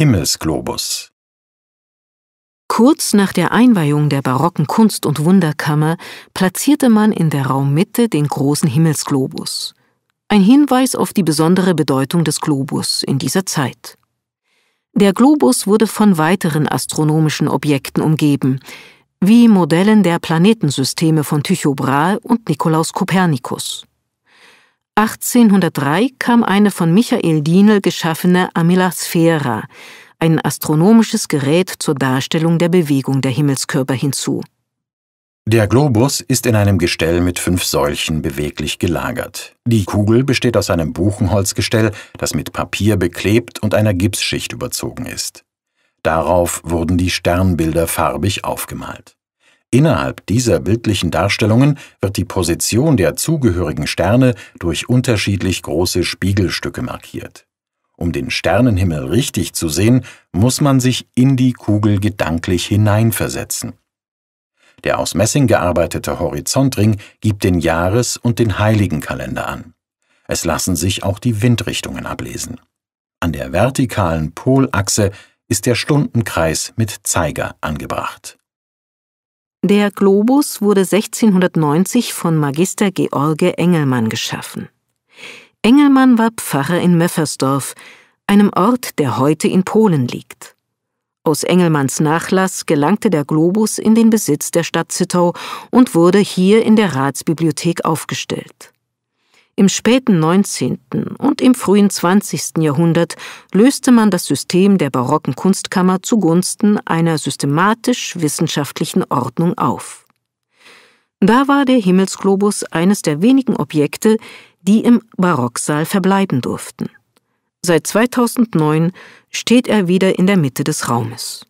Himmelsglobus Kurz nach der Einweihung der barocken Kunst- und Wunderkammer platzierte man in der Raummitte den großen Himmelsglobus. Ein Hinweis auf die besondere Bedeutung des Globus in dieser Zeit. Der Globus wurde von weiteren astronomischen Objekten umgeben, wie Modellen der Planetensysteme von Tycho Brahe und Nikolaus Kopernikus. 1803 kam eine von Michael Dienel geschaffene Amelasphaera, ein astronomisches Gerät zur Darstellung der Bewegung der Himmelskörper hinzu. Der Globus ist in einem Gestell mit fünf Säulchen beweglich gelagert. Die Kugel besteht aus einem Buchenholzgestell, das mit Papier beklebt und einer Gipsschicht überzogen ist. Darauf wurden die Sternbilder farbig aufgemalt. Innerhalb dieser bildlichen Darstellungen wird die Position der zugehörigen Sterne durch unterschiedlich große Spiegelstücke markiert. Um den Sternenhimmel richtig zu sehen, muss man sich in die Kugel gedanklich hineinversetzen. Der aus Messing gearbeitete Horizontring gibt den Jahres- und den Heiligenkalender an. Es lassen sich auch die Windrichtungen ablesen. An der vertikalen Polachse ist der Stundenkreis mit Zeiger angebracht der Globus wurde 1690 von Magister George Engelmann geschaffen. Engelmann war Pfarrer in Möffersdorf, einem Ort, der heute in Polen liegt. Aus Engelmanns Nachlass gelangte der Globus in den Besitz der Stadt Zittau und wurde hier in der Ratsbibliothek aufgestellt. Im späten 19. und im frühen 20. Jahrhundert löste man das System der barocken Kunstkammer zugunsten einer systematisch-wissenschaftlichen Ordnung auf. Da war der Himmelsglobus eines der wenigen Objekte, die im Barocksaal verbleiben durften. Seit 2009 steht er wieder in der Mitte des Raumes.